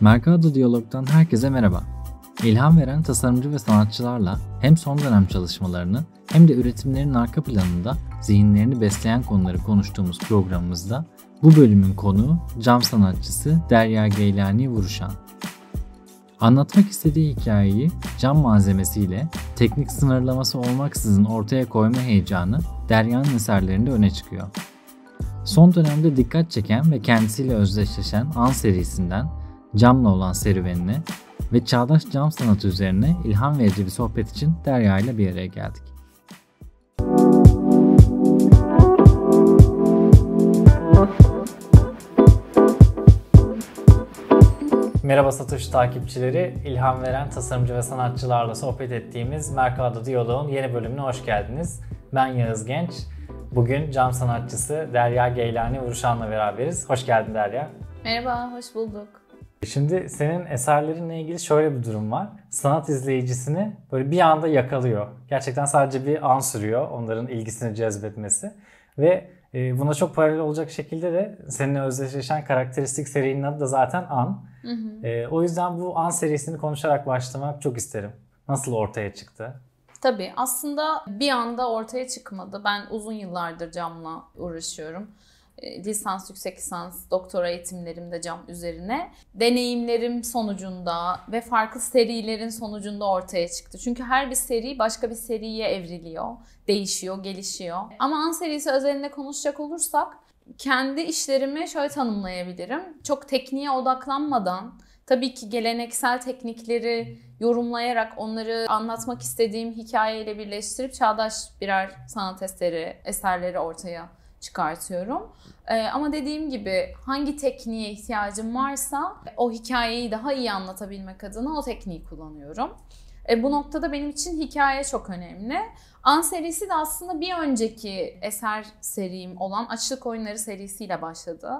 Mercado Diyalog'dan herkese merhaba. İlham veren tasarımcı ve sanatçılarla hem son dönem çalışmalarını hem de üretimlerin arka planında zihinlerini besleyen konuları konuştuğumuz programımızda bu bölümün konuğu cam sanatçısı Derya Geylani Vuruşan. Anlatmak istediği hikayeyi cam malzemesiyle teknik sınırlaması olmaksızın ortaya koyma heyecanı Derya'nın eserlerinde öne çıkıyor. Son dönemde dikkat çeken ve kendisiyle özdeşleşen An serisinden camla olan serüvenini ve çağdaş cam sanatı üzerine ilham verici bir sohbet için Derya ile bir araya geldik. Merhaba Satış takipçileri, ilham veren tasarımcı ve sanatçılarla sohbet ettiğimiz Mercado Diyalog'un yeni bölümüne hoş geldiniz. Ben Yağız Genç, bugün cam sanatçısı Derya Geylani Vuruşan'la beraberiz. Hoş geldin Derya. Merhaba, hoş bulduk. Şimdi senin eserlerinle ilgili şöyle bir durum var. Sanat izleyicisini böyle bir anda yakalıyor. Gerçekten sadece bir an sürüyor onların ilgisini cezbetmesi. Ve e, buna çok paralel olacak şekilde de seninle özdeşleşen karakteristik serinin adı da zaten An. Hı hı. E, o yüzden bu An serisini konuşarak başlamak çok isterim. Nasıl ortaya çıktı? Tabii aslında bir anda ortaya çıkmadı. Ben uzun yıllardır camla uğraşıyorum. E, lisans, yüksek lisans, doktora eğitimlerimde cam üzerine deneyimlerim sonucunda ve farklı serilerin sonucunda ortaya çıktı. Çünkü her bir seri başka bir seriye evriliyor, değişiyor, gelişiyor. Ama an serisi özelinde konuşacak olursak kendi işlerimi şöyle tanımlayabilirim. Çok tekniğe odaklanmadan tabii ki geleneksel teknikleri yorumlayarak onları anlatmak istediğim hikayeyle birleştirip çağdaş birer sanat eseri, eserleri ortaya çıkartıyorum. Ee, ama dediğim gibi hangi tekniğe ihtiyacım varsa o hikayeyi daha iyi anlatabilmek adına o tekniği kullanıyorum. E, bu noktada benim için hikaye çok önemli. An serisi de aslında bir önceki eser serim olan Açlık Oyunları serisiyle başladı.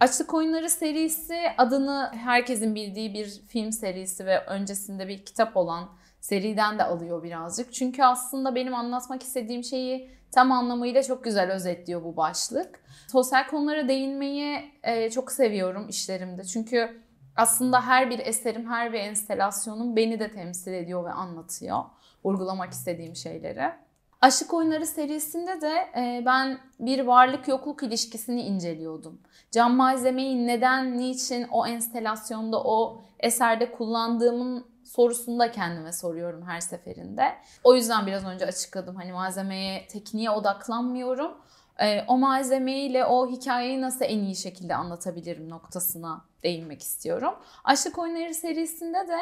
Açlık Oyunları serisi adını herkesin bildiği bir film serisi ve öncesinde bir kitap olan seriden de alıyor birazcık. Çünkü aslında benim anlatmak istediğim şeyi tam anlamıyla çok güzel özetliyor bu başlık. Sosyal konulara değinmeyi e, çok seviyorum işlerimde. Çünkü aslında her bir eserim, her bir enstelasyonum beni de temsil ediyor ve anlatıyor. Vurgulamak istediğim şeyleri. Aşık Oyunları serisinde de e, ben bir varlık yokluk ilişkisini inceliyordum. Cam malzemeyi neden, niçin o enstelasyonda, o eserde kullandığımın sorusunu da kendime soruyorum her seferinde. O yüzden biraz önce açıkladım hani malzemeye, tekniğe odaklanmıyorum. E, o malzemeyle o hikayeyi nasıl en iyi şekilde anlatabilirim noktasına değinmek istiyorum. Açlık Oyunları serisinde de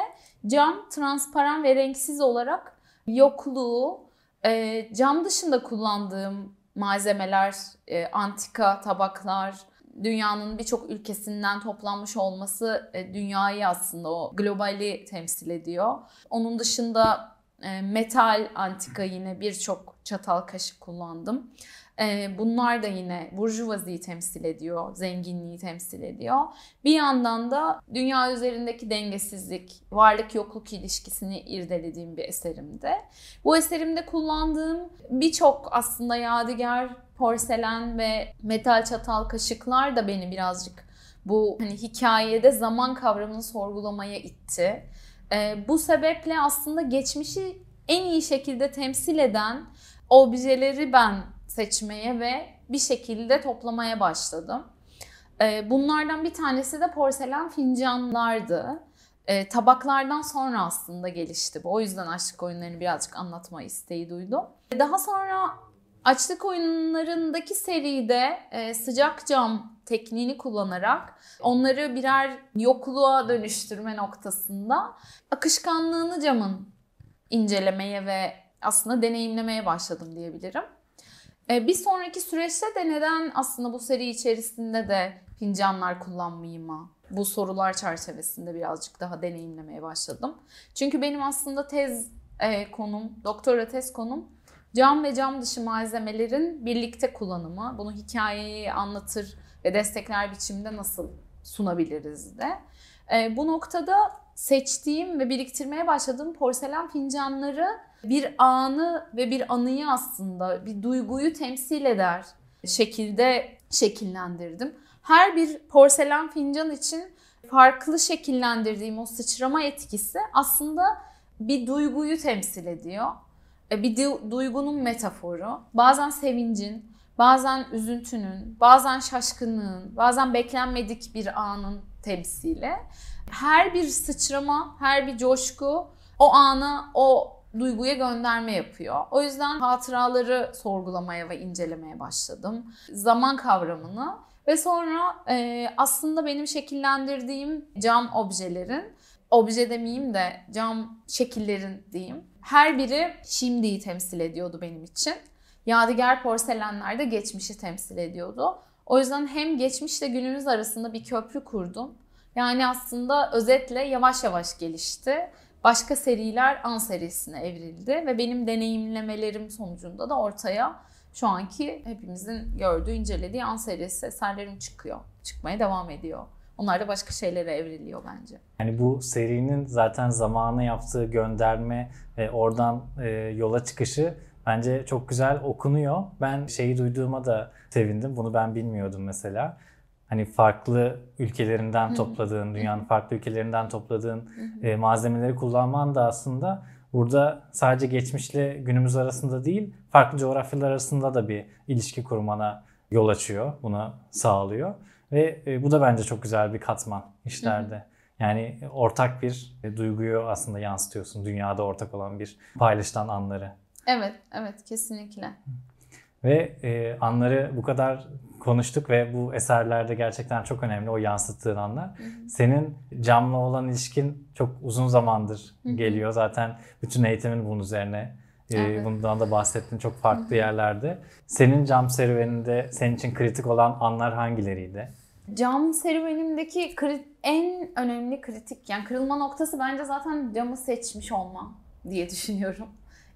cam transparan ve renksiz olarak yokluğu, e, cam dışında kullandığım malzemeler, e, antika tabaklar, dünyanın birçok ülkesinden toplanmış olması e, dünyayı aslında o globali temsil ediyor. Onun dışında e, metal antika yine birçok çatal kaşık kullandım. E, bunlar da yine burjuvaziyi temsil ediyor, zenginliği temsil ediyor. Bir yandan da dünya üzerindeki dengesizlik, varlık yokluk ilişkisini irdelediğim bir eserimde. Bu eserimde kullandığım birçok aslında yadigar porselen ve metal çatal kaşıklar da beni birazcık bu hani hikayede zaman kavramını sorgulamaya itti. E, bu sebeple aslında geçmişi en iyi şekilde temsil eden objeleri ben seçmeye ve bir şekilde toplamaya başladım. Ee, bunlardan bir tanesi de porselen fincanlardı. Ee, tabaklardan sonra aslında gelişti bu. O yüzden aşk oyunlarını birazcık anlatma isteği duydum. Daha sonra Açlık oyunlarındaki seride e, sıcak cam tekniğini kullanarak onları birer yokluğa dönüştürme noktasında akışkanlığını camın incelemeye ve aslında deneyimlemeye başladım diyebilirim. E, bir sonraki süreçte de neden aslında bu seri içerisinde de fincanlar kullanmayayım Bu sorular çerçevesinde birazcık daha deneyimlemeye başladım. Çünkü benim aslında tez e, konum, doktora tez konum Cam ve cam dışı malzemelerin birlikte kullanımı, bunu hikayeyi anlatır ve destekler biçimde nasıl sunabiliriz de. E, bu noktada seçtiğim ve biriktirmeye başladığım porselen fincanları bir anı ve bir anıyı aslında bir duyguyu temsil eder şekilde şekillendirdim. Her bir porselen fincan için farklı şekillendirdiğim o sıçrama etkisi aslında bir duyguyu temsil ediyor. E, bir duygunun metaforu. Bazen sevincin, bazen üzüntünün, bazen şaşkınlığın, bazen beklenmedik bir anın temsili. Her bir sıçrama, her bir coşku o ana, o duyguya gönderme yapıyor. O yüzden hatıraları sorgulamaya ve incelemeye başladım. Zaman kavramını ve sonra e, aslında benim şekillendirdiğim cam objelerin, obje demeyeyim de cam şekillerin diyeyim, her biri şimdiyi temsil ediyordu benim için. Yadigar porselenler de geçmişi temsil ediyordu. O yüzden hem geçmişle günümüz arasında bir köprü kurdum. Yani aslında özetle yavaş yavaş gelişti. Başka seriler An serisine evrildi ve benim deneyimlemelerim sonucunda da ortaya şu anki hepimizin gördüğü, incelediği An serisi eserlerim çıkıyor. Çıkmaya devam ediyor. Onlar da başka şeylere evriliyor bence. Yani bu serinin zaten zamanı yaptığı gönderme ve oradan e, yola çıkışı bence çok güzel okunuyor. Ben şeyi duyduğuma da sevindim. Bunu ben bilmiyordum mesela. Hani farklı ülkelerinden topladığın, dünyanın farklı ülkelerinden topladığın e, malzemeleri kullanman da aslında burada sadece geçmişle günümüz arasında değil, farklı coğrafyalar arasında da bir ilişki kurmana yol açıyor, buna sağlıyor. Ve e, bu da bence çok güzel bir katman işlerde. Hı hı. Yani e, ortak bir e, duyguyu aslında yansıtıyorsun. Dünyada ortak olan bir paylaşılan anları. Evet, evet kesinlikle. Ve e, anları bu kadar konuştuk ve bu eserlerde gerçekten çok önemli o yansıttığın anlar. Hı hı. Senin camla olan ilişkin çok uzun zamandır hı hı. geliyor. Zaten bütün eğitimin bunun üzerine. Evet. Bundan da bahsettin çok farklı hı hı. yerlerde. Senin cam serüveninde senin için kritik olan anlar hangileriydi? Cam serüvenimdeki kri- en önemli kritik yani kırılma noktası bence zaten camı seçmiş olmam diye düşünüyorum.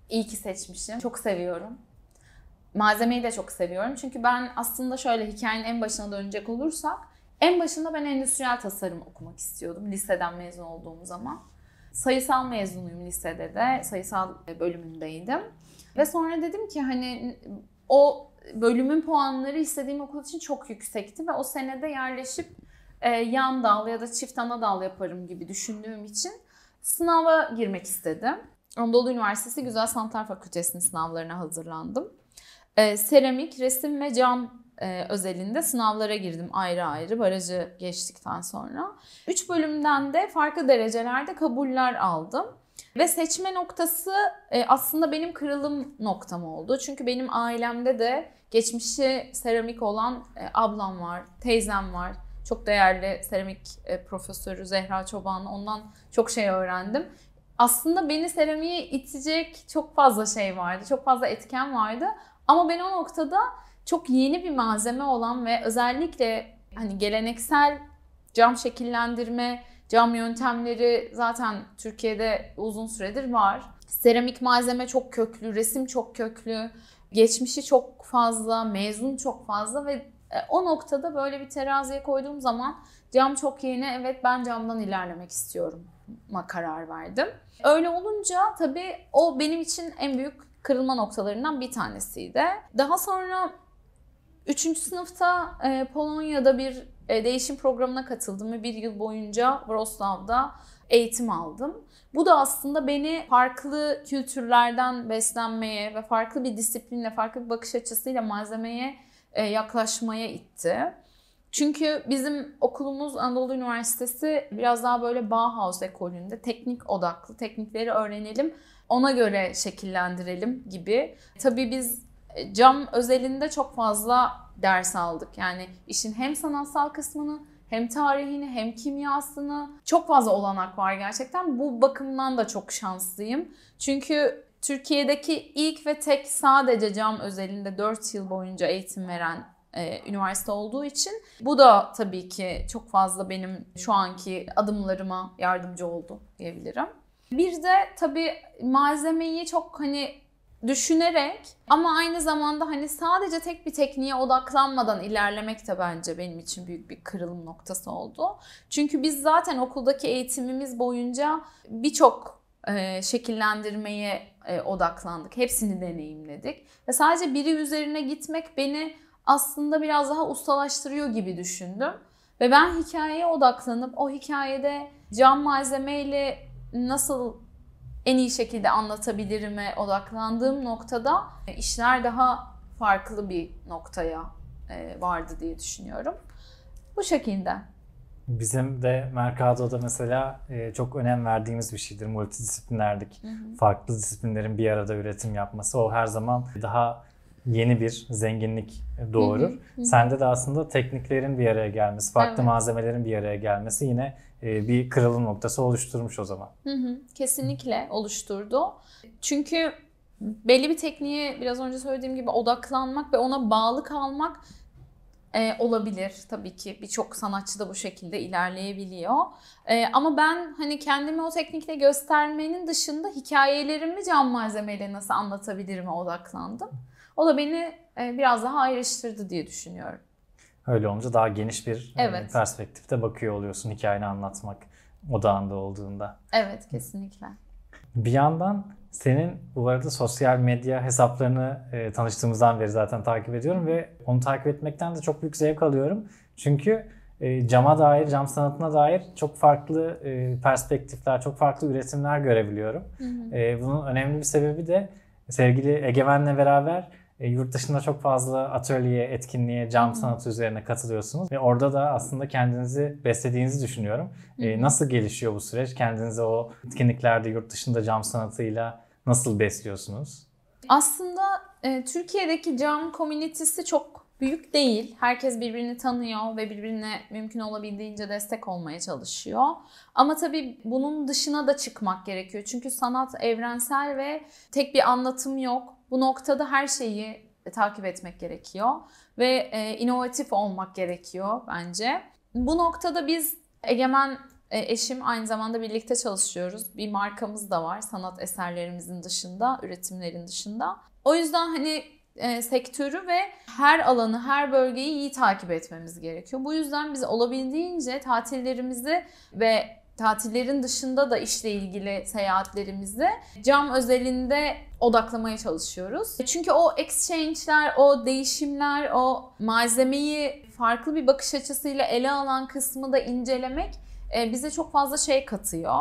İyi ki seçmişim. Çok seviyorum. Malzemeyi de çok seviyorum. Çünkü ben aslında şöyle hikayenin en başına dönecek olursak en başında ben endüstriyel tasarım okumak istiyordum liseden mezun olduğum zaman. Sayısal mezunuyum lisede de. Sayısal bölümündeydim. Ve sonra dedim ki hani o bölümün puanları istediğim okul için çok yüksekti ve o senede yerleşip e, yan dal ya da çift ana dal yaparım gibi düşündüğüm için sınava girmek istedim. Anadolu Üniversitesi Güzel Sanatlar Fakültesinin sınavlarına hazırlandım. E, seramik, resim ve cam e, özelinde sınavlara girdim ayrı ayrı barajı geçtikten sonra. üç bölümden de farklı derecelerde kabuller aldım. Ve seçme noktası e, aslında benim kırılım noktam oldu. Çünkü benim ailemde de geçmişi seramik olan e, ablam var, teyzem var. Çok değerli seramik e, profesörü Zehra Çoban. Ondan çok şey öğrendim. Aslında beni seramiğe itecek çok fazla şey vardı. Çok fazla etken vardı. Ama ben o noktada çok yeni bir malzeme olan ve özellikle hani geleneksel cam şekillendirme Cam yöntemleri zaten Türkiye'de uzun süredir var. Seramik malzeme çok köklü, resim çok köklü, geçmişi çok fazla, mezun çok fazla ve e, o noktada böyle bir teraziye koyduğum zaman cam çok yeni, evet ben camdan ilerlemek istiyorum ma karar verdim. Öyle olunca tabii o benim için en büyük kırılma noktalarından bir tanesiydi. Daha sonra Üçüncü sınıfta e, Polonya'da bir e, değişim programına katıldım ve bir yıl boyunca Wrocław'da eğitim aldım. Bu da aslında beni farklı kültürlerden beslenmeye ve farklı bir disiplinle, farklı bir bakış açısıyla malzemeye e, yaklaşmaya itti. Çünkü bizim okulumuz Anadolu Üniversitesi biraz daha böyle Bauhaus ekolünde teknik odaklı, teknikleri öğrenelim, ona göre şekillendirelim gibi. Tabii biz e, cam özelinde çok fazla ders aldık. Yani işin hem sanatsal kısmını hem tarihini hem kimyasını çok fazla olanak var gerçekten. Bu bakımdan da çok şanslıyım. Çünkü Türkiye'deki ilk ve tek sadece cam özelinde 4 yıl boyunca eğitim veren e, üniversite olduğu için bu da tabii ki çok fazla benim şu anki adımlarıma yardımcı oldu diyebilirim. Bir de tabii malzemeyi çok hani düşünerek ama aynı zamanda hani sadece tek bir tekniğe odaklanmadan ilerlemek de bence benim için büyük bir kırılım noktası oldu. Çünkü biz zaten okuldaki eğitimimiz boyunca birçok e, şekillendirmeye e, odaklandık. Hepsini deneyimledik ve sadece biri üzerine gitmek beni aslında biraz daha ustalaştırıyor gibi düşündüm. Ve ben hikayeye odaklanıp o hikayede cam malzemeyle nasıl en iyi şekilde anlatabilirime odaklandığım noktada e, işler daha farklı bir noktaya e, vardı diye düşünüyorum. Bu şekilde. Bizim de Mercado'da mesela e, çok önem verdiğimiz bir şeydir multidisiplinerlik. Hı hı. Farklı disiplinlerin bir arada üretim yapması. O her zaman daha yeni bir zenginlik e, doğurur. Hı hı, hı. Sende de aslında tekniklerin bir araya gelmesi, farklı evet. malzemelerin bir araya gelmesi yine e, bir kırılım noktası oluşturmuş o zaman. Hı hı, kesinlikle oluşturdu. Çünkü belli bir tekniğe biraz önce söylediğim gibi odaklanmak ve ona bağlı kalmak e, olabilir tabii ki. Birçok sanatçı da bu şekilde ilerleyebiliyor. E, ama ben hani kendimi o teknikle göstermenin dışında hikayelerimi cam malzemeyle nasıl anlatabilirim? odaklandım. O da beni e, biraz daha ayrıştırdı diye düşünüyorum. Öyle olunca daha geniş bir e, evet. perspektifte bakıyor oluyorsun hikayeni anlatmak odağında olduğunda. Evet kesinlikle. Bir yandan senin bu arada sosyal medya hesaplarını e, tanıştığımızdan beri zaten takip ediyorum ve onu takip etmekten de çok büyük zevk alıyorum. Çünkü e, cama dair, cam sanatına dair çok farklı e, perspektifler, çok farklı üretimler görebiliyorum. Hı hı. E, bunun önemli bir sebebi de sevgili Egemen'le beraber e, yurt dışında çok fazla atölye, etkinliğe, cam sanatı üzerine katılıyorsunuz. Ve orada da aslında kendinizi beslediğinizi düşünüyorum. E, nasıl gelişiyor bu süreç? Kendinizi o etkinliklerde yurt dışında cam sanatıyla nasıl besliyorsunuz? Aslında e, Türkiye'deki cam komünitesi çok büyük değil. Herkes birbirini tanıyor ve birbirine mümkün olabildiğince destek olmaya çalışıyor. Ama tabii bunun dışına da çıkmak gerekiyor. Çünkü sanat evrensel ve tek bir anlatım yok. Bu noktada her şeyi e, takip etmek gerekiyor ve e, inovatif olmak gerekiyor bence. Bu noktada biz Egemen e, eşim aynı zamanda birlikte çalışıyoruz. Bir markamız da var sanat eserlerimizin dışında, üretimlerin dışında. O yüzden hani e, sektörü ve her alanı, her bölgeyi iyi takip etmemiz gerekiyor. Bu yüzden biz olabildiğince tatillerimizi ve tatillerin dışında da işle ilgili seyahatlerimizde cam özelinde odaklamaya çalışıyoruz. Çünkü o exchange'ler, o değişimler, o malzemeyi farklı bir bakış açısıyla ele alan kısmı da incelemek e, bize çok fazla şey katıyor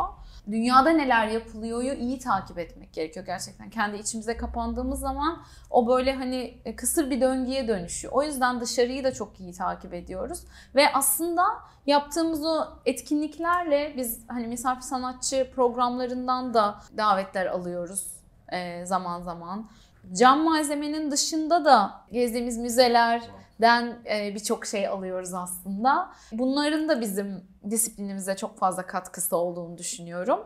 dünyada neler yapılıyor iyi takip etmek gerekiyor gerçekten. Kendi içimize kapandığımız zaman o böyle hani e, kısır bir döngüye dönüşüyor. O yüzden dışarıyı da çok iyi takip ediyoruz. Ve aslında yaptığımız o etkinliklerle biz hani misafir sanatçı programlarından da davetler alıyoruz e, zaman zaman. Cam malzemenin dışında da gezdiğimiz müzeler, den e, birçok şey alıyoruz aslında. Bunların da bizim disiplinimize çok fazla katkısı olduğunu düşünüyorum.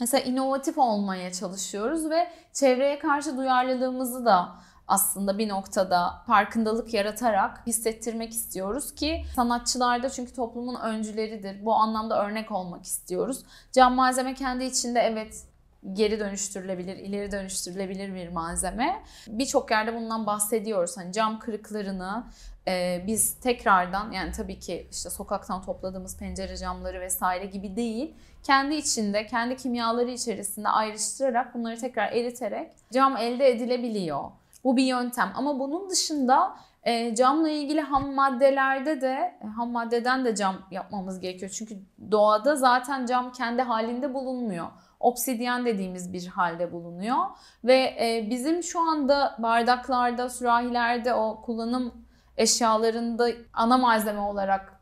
Mesela inovatif olmaya çalışıyoruz ve çevreye karşı duyarlılığımızı da aslında bir noktada farkındalık yaratarak hissettirmek istiyoruz ki sanatçılar da çünkü toplumun öncüleridir. Bu anlamda örnek olmak istiyoruz. Cam malzeme kendi içinde evet geri dönüştürülebilir, ileri dönüştürülebilir bir malzeme. Birçok yerde bundan bahsediyoruz. Hani cam kırıklarını e, biz tekrardan yani tabii ki işte sokaktan topladığımız pencere camları vesaire gibi değil. Kendi içinde, kendi kimyaları içerisinde ayrıştırarak bunları tekrar eriterek cam elde edilebiliyor. Bu bir yöntem ama bunun dışında e, camla ilgili ham maddelerde de ham maddeden de cam yapmamız gerekiyor. Çünkü doğada zaten cam kendi halinde bulunmuyor. Obsidyen dediğimiz bir halde bulunuyor ve e, bizim şu anda bardaklarda, sürahilerde o kullanım eşyalarında ana malzeme olarak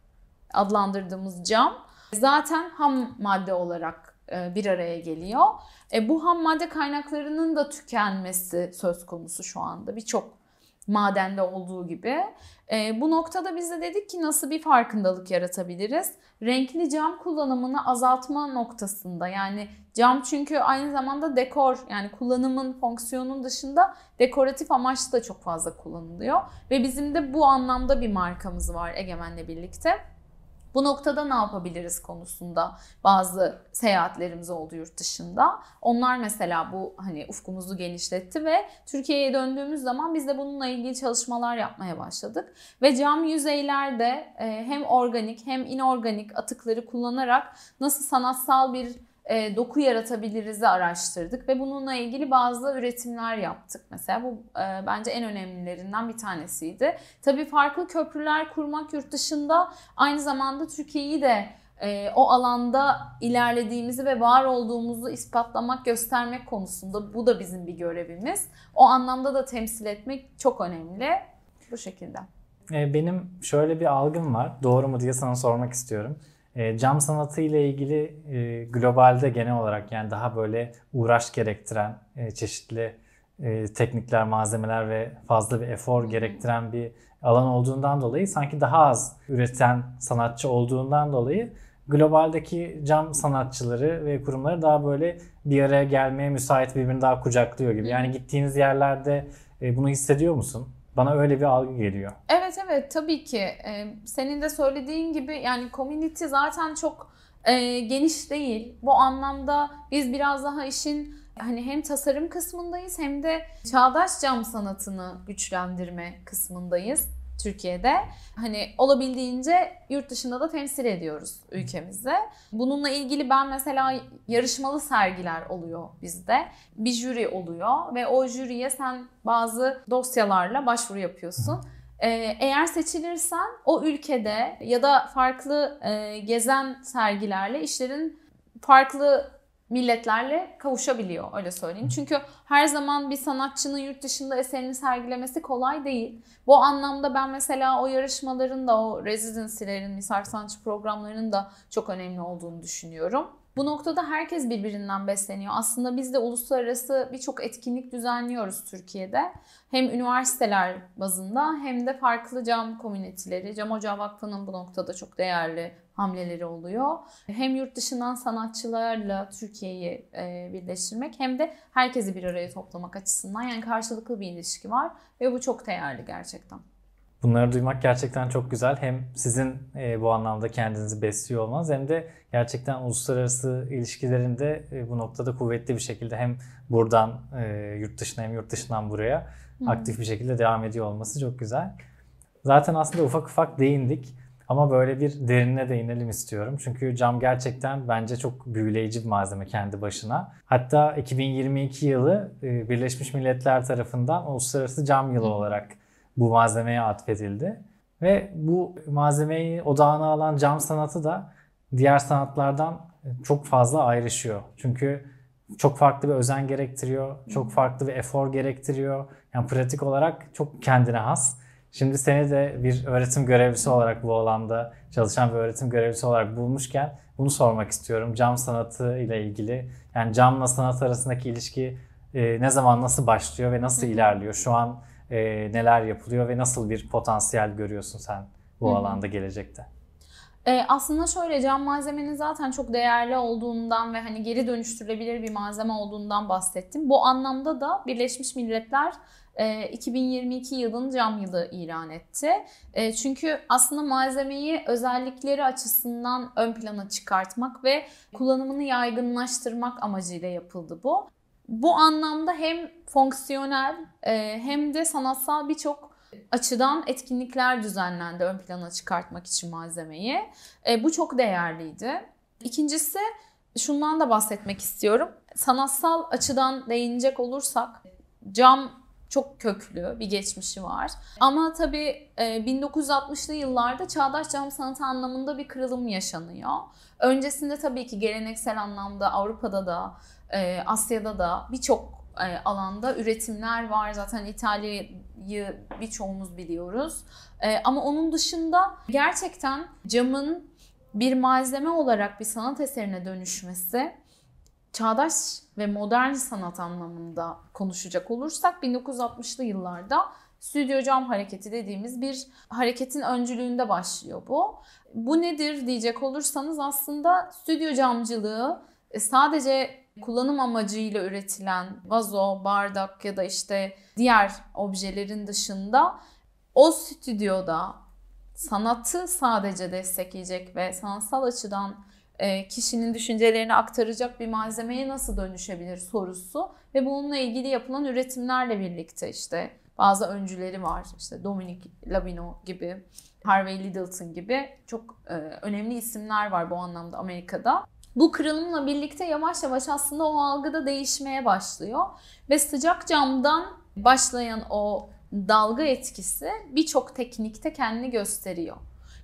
adlandırdığımız cam zaten ham madde olarak e, bir araya geliyor. E, bu ham madde kaynaklarının da tükenmesi söz konusu şu anda birçok madende olduğu gibi. E, bu noktada biz de dedik ki nasıl bir farkındalık yaratabiliriz? Renkli cam kullanımını azaltma noktasında yani cam çünkü aynı zamanda dekor yani kullanımın fonksiyonun dışında dekoratif amaçlı da çok fazla kullanılıyor. Ve bizim de bu anlamda bir markamız var Egemen'le birlikte. Bu noktada ne yapabiliriz konusunda bazı seyahatlerimiz oldu yurt dışında. Onlar mesela bu hani ufkumuzu genişletti ve Türkiye'ye döndüğümüz zaman biz de bununla ilgili çalışmalar yapmaya başladık. Ve cam yüzeylerde e, hem organik hem inorganik atıkları kullanarak nasıl sanatsal bir e, doku yaratabiliriz'i araştırdık ve bununla ilgili bazı üretimler yaptık. Mesela bu e, bence en önemlilerinden bir tanesiydi. Tabii farklı köprüler kurmak yurt dışında aynı zamanda Türkiye'yi de e, o alanda ilerlediğimizi ve var olduğumuzu ispatlamak, göstermek konusunda bu da bizim bir görevimiz. O anlamda da temsil etmek çok önemli. Bu şekilde. E, benim şöyle bir algım var. Doğru mu diye sana sormak istiyorum. E, cam sanatı ile ilgili e, globalde genel olarak yani daha böyle uğraş gerektiren e, çeşitli e, teknikler, malzemeler ve fazla bir efor gerektiren bir alan olduğundan dolayı sanki daha az üreten sanatçı olduğundan dolayı globaldeki cam sanatçıları ve kurumları daha böyle bir araya gelmeye müsait birbirini daha kucaklıyor gibi. Yani gittiğiniz yerlerde e, bunu hissediyor musun? Bana öyle bir algı geliyor. Evet evet tabii ki. Ee, senin de söylediğin gibi yani community zaten çok e, geniş değil. Bu anlamda biz biraz daha işin hani hem tasarım kısmındayız hem de çağdaş cam sanatını güçlendirme kısmındayız. Türkiye'de. Hani olabildiğince yurt dışında da temsil ediyoruz ülkemizi. Bununla ilgili ben mesela yarışmalı sergiler oluyor bizde. Bir jüri oluyor ve o jüriye sen bazı dosyalarla başvuru yapıyorsun. Ee, eğer seçilirsen o ülkede ya da farklı e, gezen sergilerle işlerin farklı milletlerle kavuşabiliyor öyle söyleyeyim. Çünkü her zaman bir sanatçının yurt dışında eserini sergilemesi kolay değil. Bu anlamda ben mesela o yarışmaların da o residency'lerin, misafir sanatçı programlarının da çok önemli olduğunu düşünüyorum. Bu noktada herkes birbirinden besleniyor. Aslında biz de uluslararası birçok etkinlik düzenliyoruz Türkiye'de. Hem üniversiteler bazında hem de farklı cam komüniteleri. Cam Ocağı Vakfı'nın bu noktada çok değerli hamleleri oluyor. Hem yurt dışından sanatçılarla Türkiye'yi e, birleştirmek hem de herkesi bir araya toplamak açısından yani karşılıklı bir ilişki var ve bu çok değerli gerçekten. Bunları duymak gerçekten çok güzel. Hem sizin e, bu anlamda kendinizi besliyor olmanız hem de gerçekten uluslararası ilişkilerinde e, bu noktada kuvvetli bir şekilde hem buradan e, yurt dışına hem yurt dışından buraya hmm. aktif bir şekilde devam ediyor olması çok güzel. Zaten aslında ufak ufak değindik ama böyle bir derine değinelim istiyorum. Çünkü cam gerçekten bence çok büyüleyici bir malzeme kendi başına. Hatta 2022 yılı e, Birleşmiş Milletler tarafından Uluslararası Cam Yılı olarak bu malzemeye atfedildi. Ve bu malzemeyi odağına alan cam sanatı da diğer sanatlardan çok fazla ayrışıyor. Çünkü çok farklı bir özen gerektiriyor, çok farklı bir efor gerektiriyor. Yani pratik olarak çok kendine has. Şimdi seni de bir öğretim görevlisi olarak bu alanda çalışan bir öğretim görevlisi olarak bulmuşken bunu sormak istiyorum. Cam sanatı ile ilgili yani camla sanat arasındaki ilişki e, ne zaman nasıl başlıyor ve nasıl ilerliyor? Şu an e, neler yapılıyor ve nasıl bir potansiyel görüyorsun sen bu Hı-hı. alanda gelecekte? E, aslında şöyle cam malzemenin zaten çok değerli olduğundan ve hani geri dönüştürülebilir bir malzeme olduğundan bahsettim. Bu anlamda da Birleşmiş Milletler 2022 e, yılın cam yılı ilan etti. E, çünkü aslında malzemeyi özellikleri açısından ön plana çıkartmak ve kullanımını yaygınlaştırmak amacıyla yapıldı bu bu anlamda hem fonksiyonel e, hem de sanatsal birçok açıdan etkinlikler düzenlendi ön plana çıkartmak için malzemeyi. E, bu çok değerliydi. İkincisi şundan da bahsetmek istiyorum. Sanatsal açıdan değinecek olursak cam çok köklü bir geçmişi var. Ama tabii 1960'lı e, yıllarda çağdaş cam sanatı anlamında bir kırılım yaşanıyor. Öncesinde tabii ki geleneksel anlamda Avrupa'da da e, Asya'da da birçok e, alanda üretimler var. Zaten İtalya'yı birçoğumuz biliyoruz. E, ama onun dışında gerçekten camın bir malzeme olarak bir sanat eserine dönüşmesi çağdaş ve modern sanat anlamında konuşacak olursak 1960'lı yıllarda Stüdyo cam hareketi dediğimiz bir hareketin öncülüğünde başlıyor bu. Bu nedir diyecek olursanız aslında stüdyo camcılığı e, sadece kullanım amacıyla üretilen vazo, bardak ya da işte diğer objelerin dışında o stüdyoda sanatı sadece destekleyecek ve sanatsal açıdan e, kişinin düşüncelerini aktaracak bir malzemeye nasıl dönüşebilir sorusu ve bununla ilgili yapılan üretimlerle birlikte işte bazı öncüleri var. işte Dominic Labino gibi, Harvey Littleton gibi çok e, önemli isimler var bu anlamda Amerika'da. Bu kırılımla birlikte yavaş yavaş aslında o algıda değişmeye başlıyor ve sıcak camdan başlayan o dalga etkisi birçok teknikte kendini gösteriyor.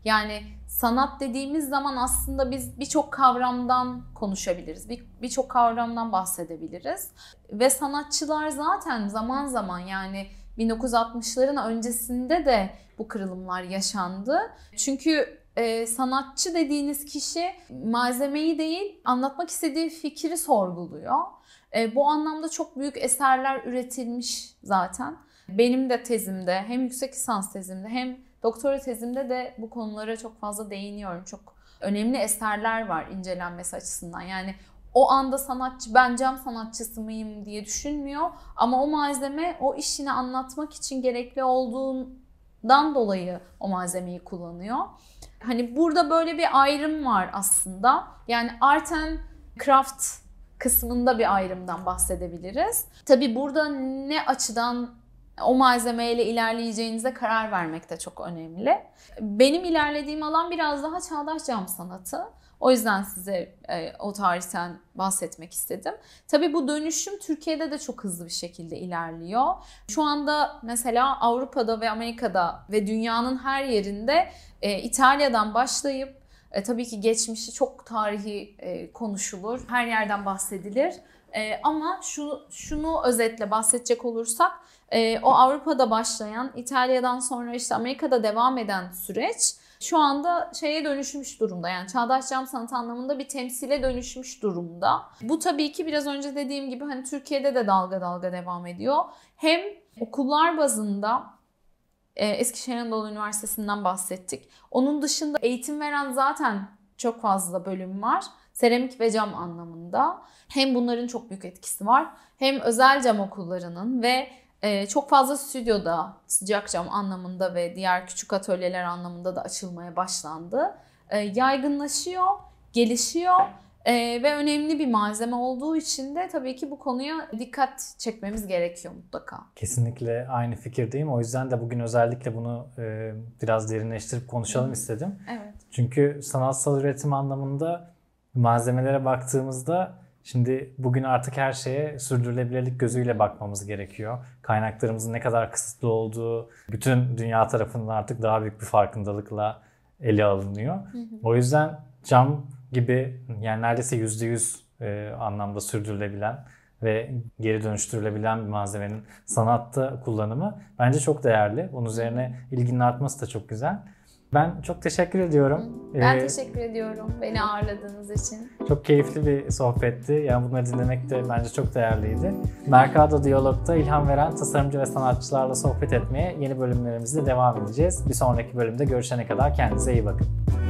Yani sanat dediğimiz zaman aslında biz birçok kavramdan konuşabiliriz. Birçok bir kavramdan bahsedebiliriz. Ve sanatçılar zaten zaman zaman yani 1960'ların öncesinde de bu kırılımlar yaşandı. Çünkü e, sanatçı dediğiniz kişi malzemeyi değil anlatmak istediği fikri sorguluyor. E, bu anlamda çok büyük eserler üretilmiş zaten. Benim de tezimde hem yüksek lisans tezimde hem doktora tezimde de bu konulara çok fazla değiniyorum. Çok önemli eserler var incelenmesi açısından. Yani o anda sanatçı ben cam sanatçısı mıyım diye düşünmüyor ama o malzeme o işini anlatmak için gerekli olduğundan dolayı o malzemeyi kullanıyor. Hani burada böyle bir ayrım var aslında. Yani art and craft kısmında bir ayrımdan bahsedebiliriz. Tabii burada ne açıdan o malzemeyle ilerleyeceğinize karar vermek de çok önemli. Benim ilerlediğim alan biraz daha çağdaş cam sanatı. O yüzden size e, o tarihten bahsetmek istedim. Tabii bu dönüşüm Türkiye'de de çok hızlı bir şekilde ilerliyor. Şu anda mesela Avrupa'da ve Amerika'da ve dünyanın her yerinde e, İtalya'dan başlayıp e, tabii ki geçmişi çok tarihi e, konuşulur. Her yerden bahsedilir. E, ama şu şunu özetle bahsedecek olursak e, o Avrupa'da başlayan, İtalya'dan sonra işte Amerika'da devam eden süreç şu anda şeye dönüşmüş durumda. Yani çağdaş cam sanatı anlamında bir temsile dönüşmüş durumda. Bu tabii ki biraz önce dediğim gibi hani Türkiye'de de dalga dalga devam ediyor. Hem okullar bazında e, Eskişehir Anadolu Üniversitesi'nden bahsettik. Onun dışında eğitim veren zaten çok fazla bölüm var. Seramik ve cam anlamında. Hem bunların çok büyük etkisi var. Hem özel cam okullarının ve ee, çok fazla stüdyoda sıcak cam anlamında ve diğer küçük atölyeler anlamında da açılmaya başlandı. Ee, yaygınlaşıyor, gelişiyor ee, ve önemli bir malzeme olduğu için de tabii ki bu konuya dikkat çekmemiz gerekiyor mutlaka. Kesinlikle aynı fikirdeyim. O yüzden de bugün özellikle bunu e, biraz derinleştirip konuşalım istedim. Evet. Çünkü sanatsal üretim anlamında malzemelere baktığımızda Şimdi bugün artık her şeye sürdürülebilirlik gözüyle bakmamız gerekiyor. Kaynaklarımızın ne kadar kısıtlı olduğu, bütün dünya tarafından artık daha büyük bir farkındalıkla ele alınıyor. O yüzden cam gibi yani neredeyse yüzde yüz e, anlamda sürdürülebilen ve geri dönüştürülebilen bir malzemenin sanatta kullanımı bence çok değerli. Onun üzerine ilginin artması da çok güzel. Ben çok teşekkür ediyorum. Ben ee, teşekkür ediyorum beni ağırladığınız için. Çok keyifli bir sohbetti. Yani bunları dinlemek de bence çok değerliydi. Mercado Diyalog'da ilham veren tasarımcı ve sanatçılarla sohbet etmeye yeni bölümlerimizde devam edeceğiz. Bir sonraki bölümde görüşene kadar kendinize iyi bakın.